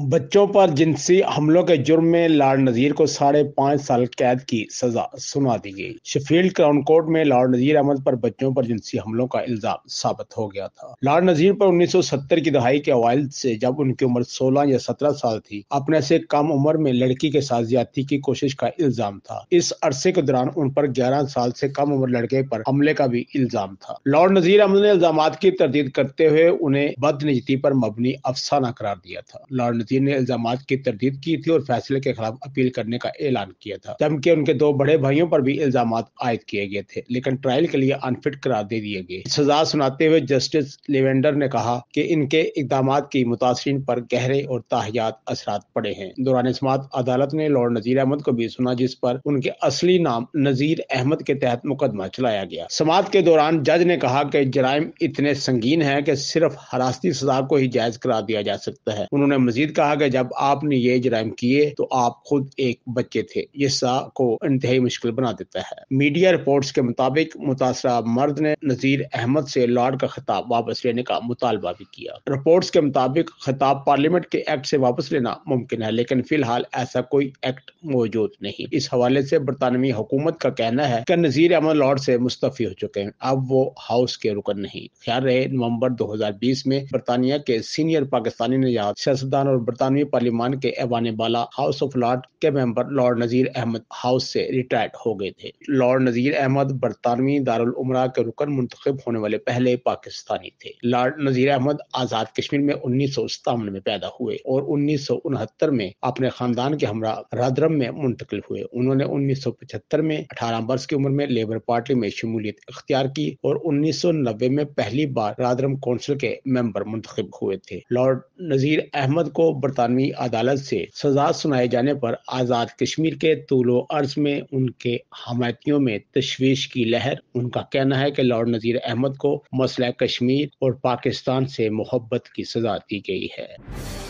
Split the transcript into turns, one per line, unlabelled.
बच्चों पर जिनसी हमलों के जुर्म में लॉर्ड नजीर को साढ़े पाँच साल कैद की सजा सुना दी गई शफील्ड क्राउन कोर्ट में लॉर्ड नजीर अहमद पर बच्चों पर जिनसी हमलों का इल्जाम साबित हो गया था लॉर्ड नजीर पर 1970 की दहाई के अवाल से जब उनकी उम्र 16 या 17 साल थी अपने से कम उम्र में लड़की के साथ ज्यादा की कोशिश का इल्जाम था इस अरसे के दौरान उन पर ग्यारह साल से कम उम्र लड़के पर हमले का भी इल्जाम था लॉर्ड नजीर अहमद ने इल्जाम की तरदीद करते हुए उन्हें बदनजती पर मबनी अफसाना करार दिया था लॉर्ड मर्जी ने इल्जाम की तरदीद की थी और फैसले के खिलाफ अपील करने का ऐलान किया था जबकि उनके दो बड़े भाइयों पर भी इल्जाम आयद किए गए थे लेकिन ट्रायल के लिए अनफिट करार दे दिए गए सजा सुनाते हुए जस्टिस लेवेंडर ने कहा कि इनके इकदाम की मुतासरी पर गहरे और ताहियात असरा पड़े हैं दौरान इसमात अदालत ने लॉर्ड नजीर अहमद को भी सुना जिस पर उनके असली नाम नजीर अहमद के तहत मुकदमा चलाया गया समात के दौरान जज ने कहा कि जराइम इतने संगीन है कि सिर्फ हरासती सजा को ही जायज करार दिया जा सकता है उन्होंने मजीद कहा गया जब आपने ये जराम किए तो आप खुद एक बच्चे थे ये सा को इंतहाई मुश्किल बना देता है मीडिया रिपोर्ट्स के मुताबिक मुतासरा मर्द ने नजीर अहमद से लॉर्ड का खिताब वापस लेने का मुतालबा भी किया रिपोर्ट्स के मुताबिक खिताब पार्लियामेंट के एक्ट से वापस लेना मुमकिन है लेकिन फिलहाल ऐसा कोई एक्ट मौजूद नहीं इस हवाले से बरतानवी हुकूमत का कहना है कि नजीर अहमद लॉर्ड से मुस्तफ़ी हो चुके हैं अब वो हाउस के रुकन नहीं ख्याल रहे नवंबर 2020 में बरतानिया के सीनियर पाकिस्तानी निजात सियासतदान और बरतानवी पार्लियामान के ऐवान बाला हाउस ऑफ लॉर्ड के member Lord Nazir Ahmed house से रिटायर्ड हो गए थे लॉर्ड नजीर अहमद बरतानवी दारुलमरा के रुकन मुंतखब होने वाले पहले पाकिस्तानी थे लॉर्ड नजीर अहमद आजाद कश्मीर में उन्नीस सौ सतावन में पैदा हुए और उन्नीस सौ उनहत्तर में अपने खानदान के हमरा रादरम में मुंतकिल हुए उन्होंने उन्नीस सौ पचहत्तर में अठारह वर्ष की उम्र में लेबर पार्टी में शमूलियत अख्तियार की और उन्नीस सौ नब्बे में पहली बार रादरम काउंसिल के मेम्बर मुंतब हुए थे लॉर्ड नजीर अहमद को बरतानवी अदालत से सजा सुनाए जाने पर आज़ाद कश्मीर के तूलो अर्ज में उनके हमायतियों में तशवीश की लहर उनका कहना है कि लॉर्ड नज़ीर अहमद को मसला कश्मीर और पाकिस्तान से मोहब्बत की सजा दी गई है